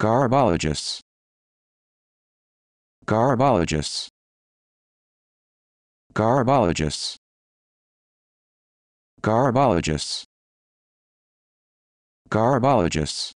Garbologists. Garbologists. Garbologists. Garbologists. Garbologists.